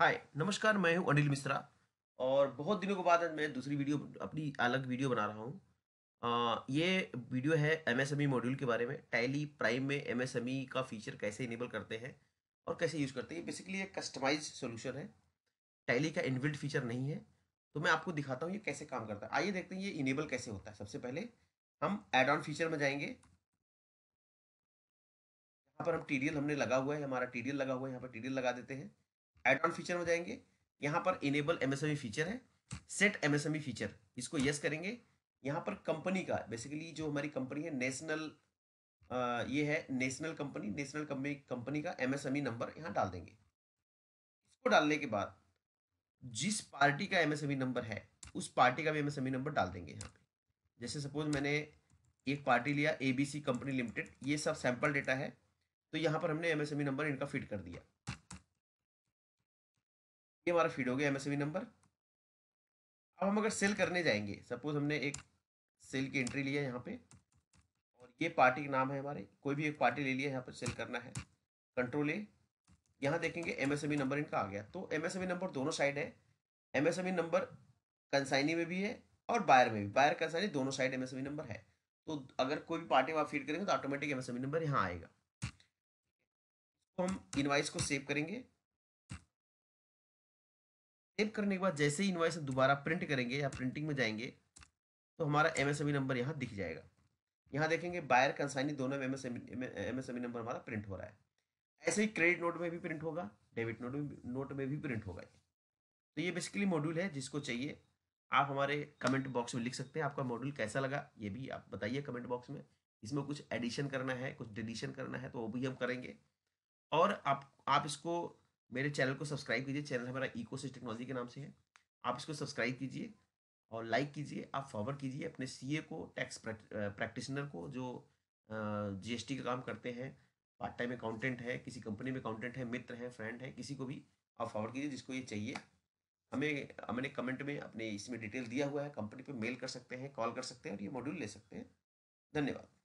हाय नमस्कार मैं हूं अनिल मिश्रा और बहुत दिनों के बाद मैं दूसरी वीडियो अपनी अलग वीडियो बना रहा हूं ये वीडियो है एमएसएमई मॉड्यूल e के बारे में टैली प्राइम में एमएसएमई e का फीचर कैसे इनेबल करते हैं और कैसे यूज़ करते हैं बेसिकली ये कस्टमाइज सोल्यूशन है टैली का इनविल्ड फीचर नहीं है तो मैं आपको दिखाता हूँ ये कैसे काम करता है आइए देखते हैं ये इनेबल कैसे होता है सबसे पहले हम एड ऑन फीचर में जाएंगे यहाँ पर हम टीडीएल हमने लगा हुआ है हमारा टीडीएल लगा हुआ है यहाँ पर टीडीएल लगा देते हैं एड ऑन फीचर में जाएंगे यहाँ पर इनेबल एमएसएमई फीचर है सेट एमएसएमई फीचर इसको यस करेंगे यहाँ पर कंपनी का बेसिकली जो हमारी कंपनी है नेशनल ये है national company national company company का एमएसएमई नंबर e यहाँ डाल देंगे इसको डालने के बाद जिस पार्टी का एमएसएमई नंबर e है उस पार्टी का भी एमएसएमई नंबर e डाल देंगे यहाँ पे जैसे सपोज मैंने एक पार्टी लिया एबीसी कंपनी लिमिटेड ये सब सैंपल डेटा है तो यहाँ पर हमने एमएसएमई नंबर इनका फिट कर दिया ये हमारा फीड हो गया एमएसएमई नंबर e अब हम अगर सेल करने जाएंगे सपोज हमने एक सेल की एंट्री लिया यहाँ पे और ये पार्टी का नाम है हमारे कोई भी एक पार्टी ले लिया यहाँ पर सेल करना है कंट्रोल ए यहाँ देखेंगे एमएसएमई नंबर e इनका आ गया तो एमएसएमई नंबर e दोनों साइड है एमएसएमई नंबर कंसाइनी में भी है और बायर में भी बायर कंसाइनी दोनों साइड एमएसएमई नंबर है तो अगर कोई भी पार्टी वहाँ फीड करेंगे तो ऑटोमेटिक एमएसएमई नंबर यहाँ आएगा तो हम इनवाइस को सेव करेंगे सेव करने के बाद जैसे ही इन्वाइस दोबारा प्रिंट करेंगे या प्रिंटिंग में जाएंगे तो हमारा एम नंबर e यहाँ दिख जाएगा यहाँ देखेंगे बायर कंसाइनी दोनों में एम नंबर हमारा प्रिंट हो रहा है ऐसे ही क्रेडिट नोट में भी प्रिंट होगा डेबिट नोट में नोट में भी प्रिंट होगा तो ये बेसिकली मॉड्यूल है जिसको चाहिए आप हमारे कमेंट बॉक्स में लिख सकते हैं आपका मॉड्यूल कैसा लगा ये भी आप बताइए कमेंट बॉक्स में इसमें कुछ एडिशन करना है कुछ डिलीशन करना है तो वो भी हम करेंगे और आप आप इसको मेरे चैनल को सब्सक्राइब कीजिए चैनल हमारा इको टेक्नोलॉजी के नाम से है आप इसको सब्सक्राइब कीजिए और लाइक कीजिए आप फॉरवर्ड कीजिए अपने सीए को टैक्स प्रैक्टिशनर को जो जीएसटी का काम करते हैं पार्ट टाइम अकाउंटेंट है किसी कंपनी में अकाउंटेंट है मित्र हैं फ्रेंड है किसी को भी आप फॉरवर्ड कीजिए जिसको ये चाहिए हमें हमने कमेंट में अपने इसमें डिटेल दिया हुआ है कंपनी पर मेल कर सकते हैं कॉल कर सकते हैं और ये मॉड्यूल ले सकते हैं धन्यवाद